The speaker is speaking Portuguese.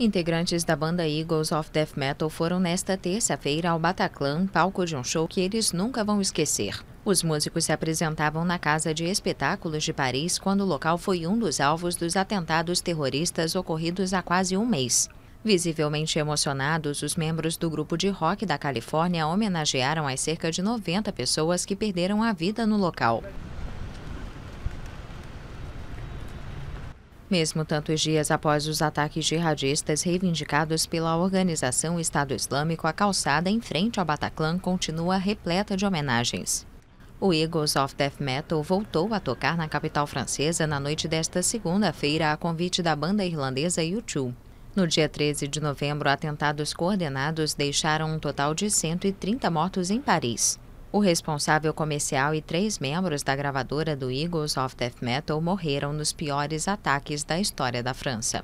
Integrantes da banda Eagles of Death Metal foram nesta terça-feira ao Bataclan, palco de um show que eles nunca vão esquecer. Os músicos se apresentavam na Casa de Espetáculos de Paris quando o local foi um dos alvos dos atentados terroristas ocorridos há quase um mês. Visivelmente emocionados, os membros do grupo de rock da Califórnia homenagearam as cerca de 90 pessoas que perderam a vida no local. mesmo tantos dias após os ataques jihadistas reivindicados pela organização Estado Islâmico, a calçada em frente ao Bataclan continua repleta de homenagens. O Eagles of Death Metal voltou a tocar na capital francesa na noite desta segunda-feira a convite da banda irlandesa U2. No dia 13 de novembro, atentados coordenados deixaram um total de 130 mortos em Paris. O responsável comercial e três membros da gravadora do Eagles of Death Metal morreram nos piores ataques da história da França.